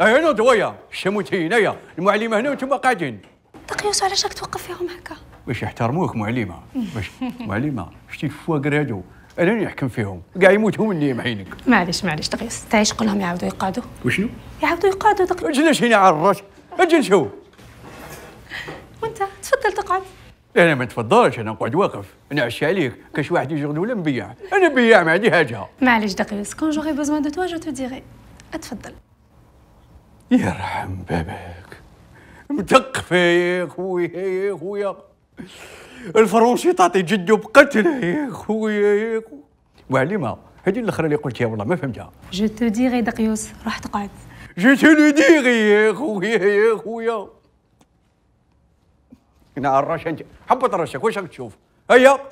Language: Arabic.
عيونه ضويه الشموتين هنايا المعلمه هنا وانتم قاعدين تقيوس علاش راك توقف فيهم هكا باش يحترموك معلمه باش معلمه شتي الفواقر هادو انا اللي نحكم فيهم كاع يموتوا مني معينك معليش معليش تقيس تعيش قول لهم يعاودوا يقعدوا وشنو يعاودوا يقعدوا تقيس جلس هنا على الراس اجي نشوف وانت تفضل تقعد انا ما تفضلش انا نقعد واقف انا عشي عليك كاش واحد يشغل ولا نبيع انا نبيع ما عندي حاجه معليش دقيس كون جوغي بوزوان دو توا جو تو ديغي اتفضل يرحم بابك مدق يا خويا يا خويا الفروشي تعطي جدو بقتله يا خويا يا خويا وعليمه هذه الاخرى اللي قلتيها والله ما فهمتها جو تو ديغي دقيوس روح تقعد جو تو لو ديغي يا خويا يا خويا هنا الرشا انت حبط الرشا واش راك تشوف هيا